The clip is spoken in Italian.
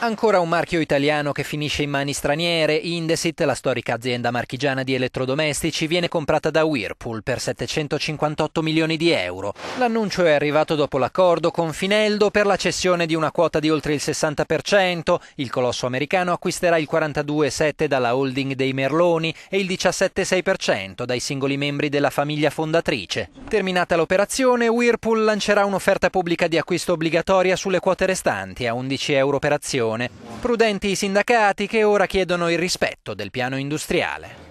Ancora un marchio italiano che finisce in mani straniere, Indesit, la storica azienda marchigiana di elettrodomestici, viene comprata da Whirlpool per 758 milioni di euro. L'annuncio è arrivato dopo l'accordo con Fineldo per la cessione di una quota di oltre il 60%, il colosso americano acquisterà il 42,7% dalla holding dei Merloni e il 17,6% dai singoli membri della famiglia fondatrice. Terminata l'operazione, Whirlpool lancerà un'offerta pubblica di acquisto obbligatoria sulle quote restanti a 11 euro per azione Leone. Prudenti i sindacati che ora chiedono il rispetto del piano industriale.